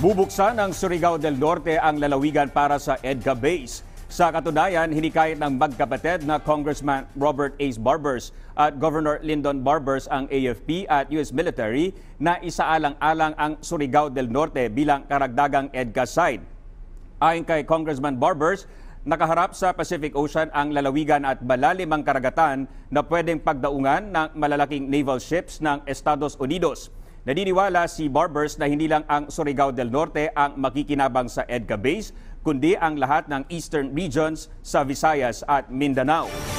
Bubuksan ng Surigao del Norte ang lalawigan para sa EDCA base. Sa katunayan, hinikayat ng magkapatid na Congressman Robert H. Barbers at Governor Lyndon Barbers ang AFP at US military na isaalang-alang ang Surigao del Norte bilang karagdagang EDCA site. Ayon kay Congressman Barbers, nakaharap sa Pacific Ocean ang lalawigan at malalim ang karagatan na pwedeng pagdaungan ng malalaking naval ships ng Estados Unidos. Naniniwala si Barbers na hindi lang ang Surigao del Norte ang makikinabang sa EDCA base, kundi ang lahat ng eastern regions sa Visayas at Mindanao.